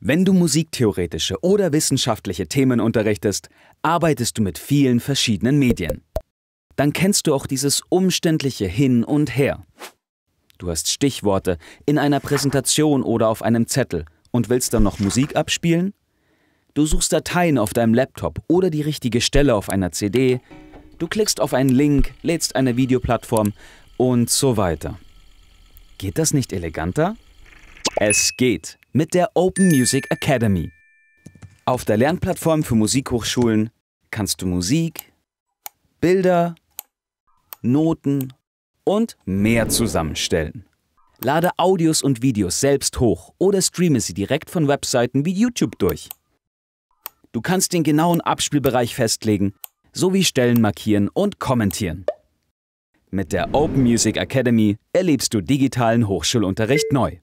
Wenn du musiktheoretische oder wissenschaftliche Themen unterrichtest, arbeitest du mit vielen verschiedenen Medien. Dann kennst du auch dieses umständliche Hin und Her. Du hast Stichworte in einer Präsentation oder auf einem Zettel und willst dann noch Musik abspielen? Du suchst Dateien auf deinem Laptop oder die richtige Stelle auf einer CD. Du klickst auf einen Link, lädst eine Videoplattform und so weiter. Geht das nicht eleganter? Es geht mit der Open Music Academy. Auf der Lernplattform für Musikhochschulen kannst du Musik, Bilder, Noten und mehr zusammenstellen. Lade Audios und Videos selbst hoch oder streame sie direkt von Webseiten wie YouTube durch. Du kannst den genauen Abspielbereich festlegen, sowie Stellen markieren und kommentieren. Mit der Open Music Academy erlebst du digitalen Hochschulunterricht neu.